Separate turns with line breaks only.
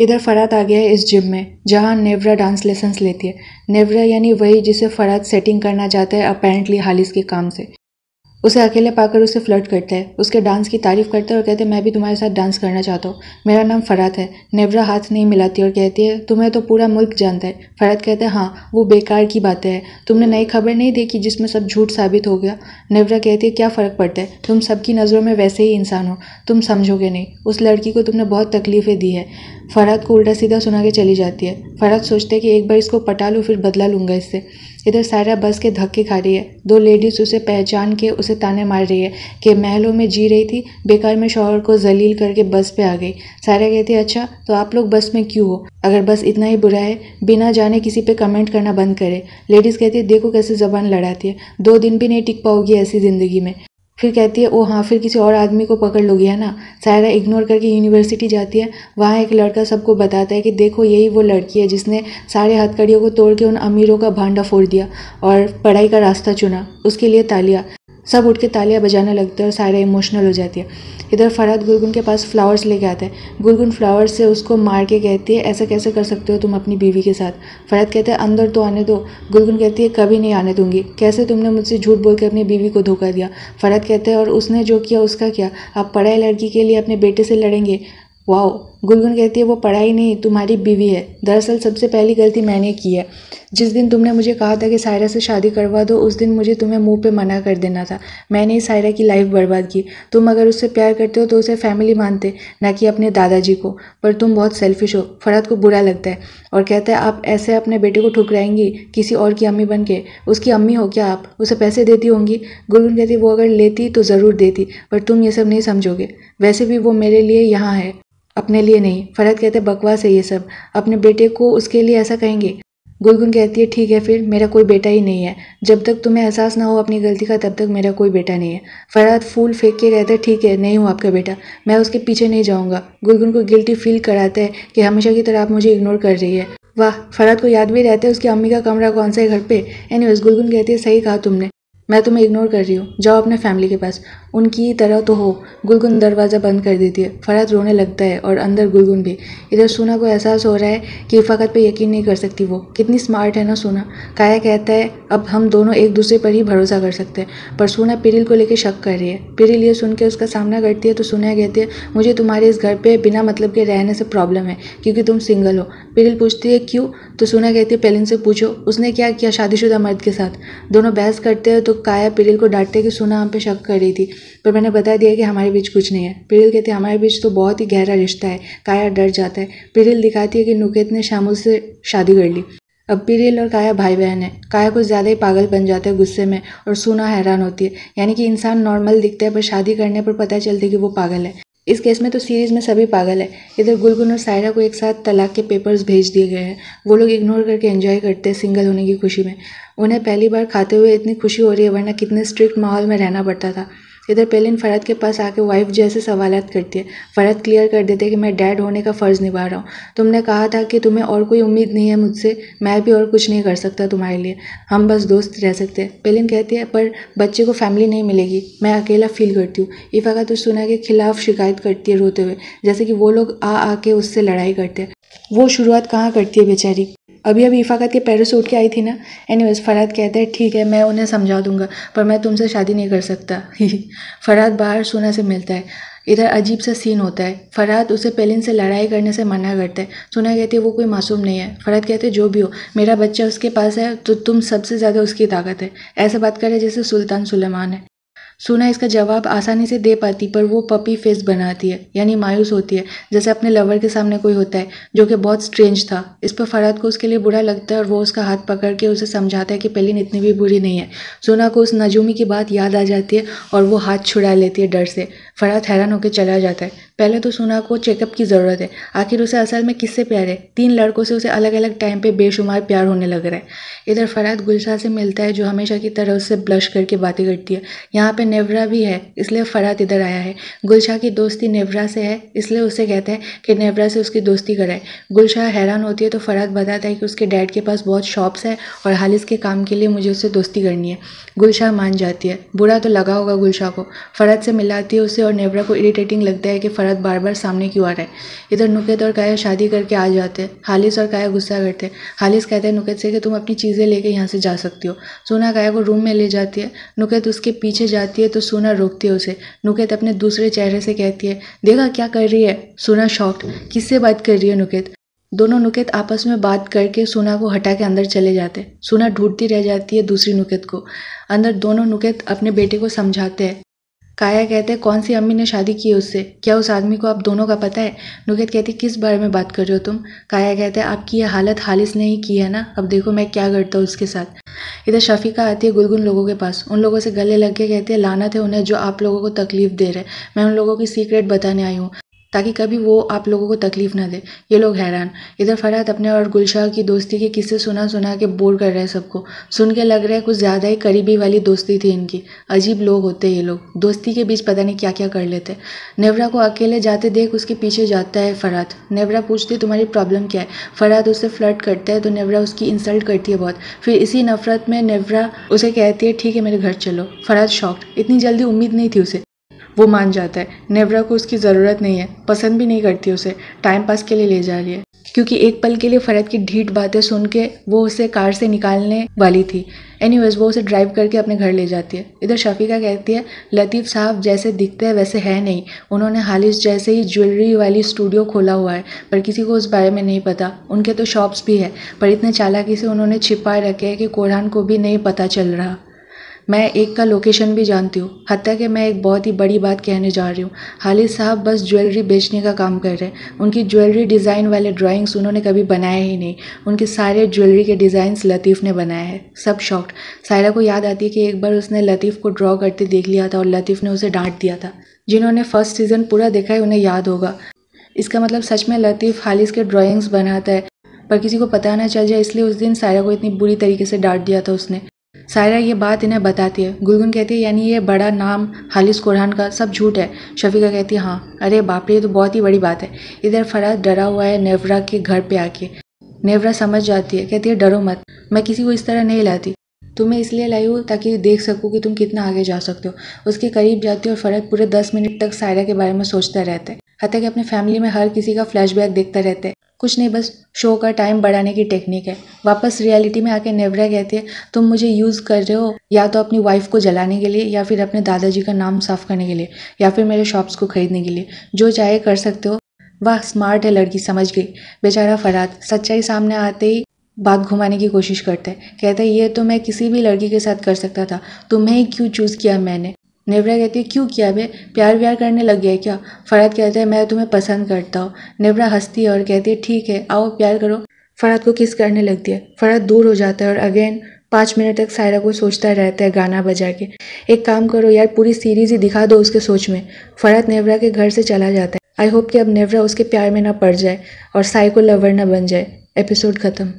इधर फरहत आ गया है इस जिम में जहाँ नेवरा डांस लेसन्स लेती है नेवरा यानी वही जिसे फरहत सेटिंग करना चाहता है अपेरेंटली हालिस के काम से। उसे अकेले पाकर उसे फ्लर्ट करते हैं उसके डांस की तारीफ़ करते हैं और कहते हैं मैं भी तुम्हारे साथ डांस करना चाहता हूँ मेरा नाम फरात है नेवरा हाथ नहीं मिलाती और कहती है तुम्हें तो पूरा मुल्क जानता है फ़रात कहते हैं हाँ वो बेकार की बातें हैं तुमने नई खबर नहीं देखी जिसमें सब झूठ साबित हो गया नेवरा कहती है क्या फ़र्क पड़ता है तुम सबकी नज़रों में वैसे ही इंसान हो तुम समझोगे नहीं उस लड़की को तुमने बहुत तकलीफ़ें दी है फरात को उल्टा सीधा सुना के चली जाती है फरात सोचते हैं कि एक बार इसको पटा लूँ फिर बदला लूँगा इससे इधर सारा बस के धक्के खा रही है दो लेडीज उसे पहचान के उसे ताने मार रही है कि महलों में जी रही थी बेकार में शोहर को जलील करके बस पे आ गई सारा कहती है अच्छा तो आप लोग बस में क्यों हो अगर बस इतना ही बुरा है बिना जाने किसी पे कमेंट करना बंद करे लेडीज़ कहती है देखो कैसे ज़बान लड़ाती है दो दिन भी नहीं टिक पाओगी ऐसी ज़िंदगी में फिर कहती है वो हाँ फिर किसी और आदमी को पकड़ लोगी है ना सायरा इग्नोर करके यूनिवर्सिटी जाती है वहाँ एक लड़का सबको बताता है कि देखो यही वो लड़की है जिसने सारे हथकड़ियों को तोड़ के उन अमीरों का भांडा फोड़ दिया और पढ़ाई का रास्ता चुना उसके लिए तालियाँ सब उठ के तालियाँ बजाने लगते हैं और सारे इमोशनल हो जाती है इधर फरहत गुरगुन के पास फ्लावर्स लेके आते हैं गुरगुन फ्लावर्स से उसको मार के कहती है ऐसा कैसे कर सकते हो तुम अपनी बीवी के साथ फरहत कहते हैं अंदर तो आने दो गुरगुन कहती है कभी नहीं आने दूंगी कैसे तुमने मुझसे झूठ बोल के अपनी बीवी को धोखा दिया फरहत कहते हैं और उसने जो किया उसका क्या आप पढ़ाई लड़की के लिए अपने बेटे से लड़ेंगे वाओ गुनगुन कहती है वो पढ़ा ही नहीं तुम्हारी बीवी है दरअसल सबसे पहली गलती मैंने की है जिस दिन तुमने मुझे कहा था कि सायरा से शादी करवा दो उस दिन मुझे तुम्हें मुंह पे मना कर देना था मैंने ही सायरा की लाइफ बर्बाद की तुम अगर उससे प्यार करते हो तो उसे फैमिली मानते ना कि अपने दादाजी को पर तुम बहुत सेल्फिश हो फरहत को बुरा लगता है और कहता है आप ऐसे अपने बेटे को ठुकराएंगी किसी और की अम्मी बन के उसकी अम्मी हो क्या आप उसे पैसे देती होंगी गुलगुन कहती वो अगर लेती तो ज़रूर देती पर तुम ये सब नहीं समझोगे वैसे भी वो मेरे लिए यहाँ है अपने लिए नहीं फरहत कहते बकवास है ये सब अपने बेटे को उसके लिए ऐसा कहेंगे गुलगुन कहती है ठीक है फिर मेरा कोई बेटा ही नहीं है जब तक तुम्हें एहसास ना हो अपनी गलती का तब तक मेरा कोई बेटा नहीं है फरहत फूल फेंक के कहता है ठीक है नहीं हूँ आपका बेटा मैं उसके पीछे नहीं जाऊँगा गुलगुन को गिल्टी फील कराता है कि हमेशा की तरह आप मुझे इग्नोर कर रही है वाह फरहत को याद भी रहता है उसकी अम्मी का कमरा कौन सा है घर पर एनी गुलगुन कहती है सही कहा तुमने मैं तुम्हें इग्नोर कर रही हूँ जाओ अपने फैमिली के पास उनकी तरह तो हो गुलगुन दरवाज़ा बंद कर देती है फरहत रोने लगता है और अंदर गुलगुन भी इधर सोना को एहसास हो रहा है कि फ़कत पे यकीन नहीं कर सकती वो कितनी स्मार्ट है ना सोना काया कहता है अब हम दोनों एक दूसरे पर ही भरोसा कर सकते हैं पर सोना पिरिल को लेकर शक कर रही है पिरिल ये सुन के उसका सामना करती है तो सोना कहती है मुझे तुम्हारे इस घर पर बिना मतलब के रहने से प्रॉब्लम है क्योंकि तुम सिंगल हो पिरिल पूछती है क्यों तो सोना कहती है पेलिन से पूछो उसने क्या किया शादीशुदा मर्द के साथ दोनों बहस करते हैं तो काया पिरिल को डांटते कि सोना हम पे शक कर रही थी पर मैंने बता दिया कि हमारे बीच कुछ नहीं है पिरिल कहती है हमारे बीच तो बहुत ही गहरा रिश्ता है काया डर जाता है पिरिल दिखाती है कि नुकेत ने शामुल से शादी कर ली अब पिरिल और काया भाई बहन है काया कुछ ज़्यादा ही पागल बन जाता है गुस्से में और सुना हैरान होती है यानी कि इंसान नॉर्मल दिखता है पर शादी करने पर पता चलता है कि वो पागल है इस केस में तो सीरीज़ में सभी पागल है इधर गुलगुन और सायरा को एक साथ तलाक के पेपर्स भेज दिए गए हैं वो लोग इग्नोर करके एंजॉय करते हैं सिंगल होने की खुशी में उन्हें पहली बार खाते हुए इतनी खुशी हो रही है वरना कितने स्ट्रिक्ट माहौल में रहना पड़ता था इधर पेलिन फरहत के पास आके वाइफ जैसे सवाल करती है फरहत क्लियर कर देते हैं कि मैं डैड होने का फ़र्ज़ निभा रहा हूँ तुमने कहा था कि तुम्हें और कोई उम्मीद नहीं है मुझसे मैं भी और कुछ नहीं कर सकता तुम्हारे लिए हम बस दोस्त रह सकते हैं पेलिन कहती है पर बच्चे को फैमिली नहीं मिलेगी मैं अकेला फील करती हूँ इफ़ा का तो सुना के खिलाफ शिकायत करती है रोते हुए जैसे कि वो लोग आ आके उससे लड़ाई करते हैं वो शुरुआत कहाँ करती है बेचारी अभी अभी इफ़ाकत के पैरों से उठ के आई थी ना एनी फ़रहद कहते हैं ठीक है मैं उन्हें समझा दूंगा पर मैं तुमसे शादी नहीं कर सकता फ़रहद बाहर सोना से मिलता है इधर अजीब सा सीन होता है फरहत उसे पेलिन से लड़ाई करने से मना करता है सुना कहती है वो कोई मासूम नहीं है फरहत कहते हैं जो भी हो मेरा बच्चा उसके पास है तो तुम सबसे ज़्यादा उसकी ताकत है ऐसा बात रहे जैसे सुल्तान सुलेमान है सोना इसका जवाब आसानी से दे पाती पर वो पपी फेस बनाती है यानी मायूस होती है जैसे अपने लवर के सामने कोई होता है जो कि बहुत स्ट्रेंज था इस पर फरहत को उसके लिए बुरा लगता है और वो उसका हाथ पकड़ के उसे समझाता है कि पेलिन इतनी भी बुरी नहीं है सोना को उस नजूमी की बात याद आ जाती है और वो हाथ छुड़ा लेती है डर से फरहत हैरान होकर चला जाता है पहले तो सोना को चेकअप की ज़रूरत है आखिर उसे असल में किससे प्यार है तीन लड़कों से उसे अलग अलग टाइम पे बेशुमार प्यार होने लग रहा है इधर फराद गुलशा से मिलता है जो हमेशा की तरह उससे ब्लश करके बातें करती है यहाँ पे नेवरा भी है इसलिए फराद इधर आया है गुलशा की दोस्ती नेवरा से है इसलिए उसे कहते हैं कि नेवरा से उसकी दोस्ती कराए गुलशा हैरान होती है तो फराद बताता है कि उसके डैड के पास बहुत शॉप्स है और हालिस के काम के लिए मुझे उससे दोस्ती करनी है गुलशा मान जाती है बुरा तो लगा होगा गुलशा को फराद से मिलाती है उसे और नेवरा को इरीटेटिंग लगता है कि फराद भरत बार-बार सामने क्यों आ रहा है इधर नुकेत और काया शादी करके आ जाते हैं हालिस और काया गुस्सा करते हैं हालिस कहते हैं नुकेत से कि तुम अपनी चीज़ें लेके यहाँ से जा सकती हो सोना काया को रूम में ले जाती है नुकेत उसके पीछे जाती है तो सोना रोकती है उसे नुकेत अपने दूसरे चेहरे से कहती है देखा क्या कर रही है सोना शॉक्ड किससे बात कर रही है नुकेत दोनों नुकेत आपस में बात करके सोना को हटा के अंदर चले जाते सोना ढूंढती रह जाती है दूसरी नुकेत को अंदर दोनों नुकेत अपने बेटे को समझाते हैं काया कहता है कौन सी अम्मी ने शादी की है उससे क्या उस आदमी को आप दोनों का पता है नुकेत कहती किस बारे में बात कर रहे हो तुम काया कहता है आपकी ये हालत हालिस ने ही की है ना अब देखो मैं क्या करता हूँ उसके साथ इधर शफीका आती है गुलगुन लोगों के पास उन लोगों से गले लग के कहती है लाना थे उन्हें जो आप लोगों को तकलीफ दे रहे मैं उन लोगों की सीक्रेट बताने आई हूँ ताकि कभी वो आप लोगों को तकलीफ़ ना दे ये लोग हैरान इधर फरहत अपने और गुलशाह की दोस्ती के किस्से सुना सुना के बोर कर रहे हैं सबको सुन के लग रहा है कुछ ज़्यादा ही करीबी वाली दोस्ती थी इनकी अजीब लोग होते हैं ये लोग दोस्ती के बीच पता नहीं क्या क्या कर लेते नेवरा को अकेले जाते देख उसके पीछे जाता है फरहत नेवरा पूछती तुम्हारी प्रॉब्लम क्या है फरहत उससे फ्लर्ट करता है तो नेवरा उसकी इंसल्ट करती है बहुत फिर इसी नफरत में नेवरा उसे कहती है ठीक है मेरे घर चलो फरहत शॉक इतनी जल्दी उम्मीद नहीं थी उसे वो मान जाता है नेवरा को उसकी ज़रूरत नहीं है पसंद भी नहीं करती उसे टाइम पास के लिए ले जा रही है क्योंकि एक पल के लिए फ़रहद की ढीठ बातें सुन के वो उसे कार से निकालने वाली थी एनी वो उसे ड्राइव करके अपने घर ले जाती है इधर शफीका कहती है लतीफ़ साहब जैसे दिखते हैं वैसे है नहीं उन्होंने हालिस जैसे ही ज्वेलरी वाली स्टूडियो खोला हुआ है पर किसी को उस बारे में नहीं पता उनके तो शॉप्स भी है पर इतने चालाकी से उन्होंने छिपाए रखे है कि कुरान को भी नहीं पता चल रहा मैं एक का लोकेशन भी जानती हूँ हत्या कि मैं एक बहुत ही बड़ी बात कहने जा रही हूँ हालिद साहब बस ज्वेलरी बेचने का काम कर रहे हैं उनकी ज्वेलरी डिज़ाइन वाले ड्राइंग्स उन्होंने कभी बनाए ही नहीं उनके सारे ज्वेलरी के डिज़ाइंस लतीफ़ ने बनाए हैं सब शॉक्ट सायरा को याद आती है कि एक बार उसने लतीफ़ को ड्रॉ करते देख लिया था और लतीफ़ ने उसे डांट दिया था जिन्होंने फर्स्ट सीज़न पूरा देखा है उन्हें याद होगा इसका मतलब सच में लतीफ़ हालिद के ड्राइंग्स बनाता है पर किसी को पता ना चल जाए इसलिए उस दिन सायरा को इतनी बुरी तरीके से डांट दिया था उसने सायरा ये बात इन्हें बताती है गुलगुन कहती है यानी ये बड़ा नाम हालिस कुरहान का सब झूठ है शफीका कहती है हाँ अरे बाप रे तो बहुत ही बड़ी बात है इधर फराज डरा हुआ है नेवरा के घर पे आके नेवरा समझ जाती है कहती है डरो मत मैं किसी को इस तरह नहीं लाती तुम्हें इसलिए लाई हूँ ताकि देख सकूँ कि तुम कितना आगे जा सकते हो उसके करीब जाती है और फराज पूरे दस मिनट तक सायरा के बारे में सोचता रहता है हत्या कि अपने फैमिली में हर किसी का फ्लैशबैक देखता रहता है कुछ नहीं बस शो का टाइम बढ़ाने की टेक्निक है वापस रियलिटी में आके नेवरा कहती है तुम मुझे यूज़ कर रहे हो या तो अपनी वाइफ को जलाने के लिए या फिर अपने दादाजी का नाम साफ करने के लिए या फिर मेरे शॉप्स को खरीदने के लिए जो चाहे कर सकते हो वह स्मार्ट है लड़की समझ गई बेचारा फराद सच्चाई सामने आते ही बात घुमाने की कोशिश करता है कहते हैं ये तो मैं किसी भी लड़की के साथ कर सकता था तुम्हें ही क्यों चूज़ किया मैंने निवरा कहती है क्यों किया बे प्यार व्यार करने लग गया क्या फरहत कहता है मैं तुम्हें पसंद करता हूँ निवरा हंसती है और कहती है ठीक है आओ प्यार करो फरहत को किस करने लगती है फरहत दूर हो जाता है और अगेन पाँच मिनट तक सायरा को सोचता रहता है गाना बजा के एक काम करो यार पूरी सीरीज ही दिखा दो उसके सोच में फरहत नेवरा के घर से चला जाता है आई होप कि अब नेवरा उसके प्यार में ना पड़ जाए और साई को लवर ना बन जाए एपिसोड ख़त्म